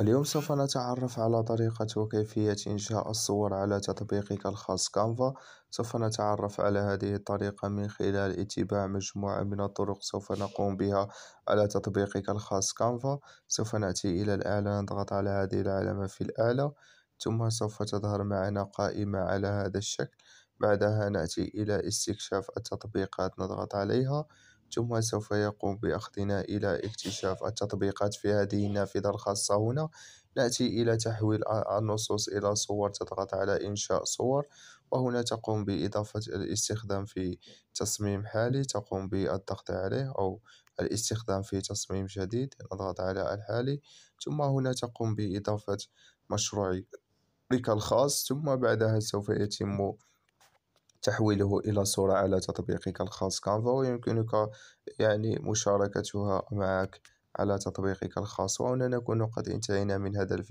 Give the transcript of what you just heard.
اليوم سوف نتعرف على طريقة وكيفية إنشاء الصور على تطبيقك الخاص كانفا سوف نتعرف على هذه الطريقة من خلال اتباع مجموعة من الطرق سوف نقوم بها على تطبيقك الخاص كانفا سوف نأتي إلى الأعلى نضغط على هذه العلامة في الأعلى ثم سوف تظهر معنا قائمة على هذا الشكل بعدها نأتي إلى استكشاف التطبيقات نضغط عليها ثم سوف يقوم بأخذنا إلى اكتشاف التطبيقات في هذه النافذة الخاصة هنا نأتي إلى تحويل النصوص إلى صور تضغط على إنشاء صور وهنا تقوم بإضافة الاستخدام في تصميم حالي تقوم بالضغط عليه أو الاستخدام في تصميم جديد نضغط على الحالي ثم هنا تقوم بإضافة مشروعك الخاص ثم بعدها سوف يتم تحويله إلى صورة على تطبيقك الخاص كانفا ويمكنك يعني مشاركتها معك على تطبيقك الخاص وهنا نكون قد انتهينا من هذا الفيديو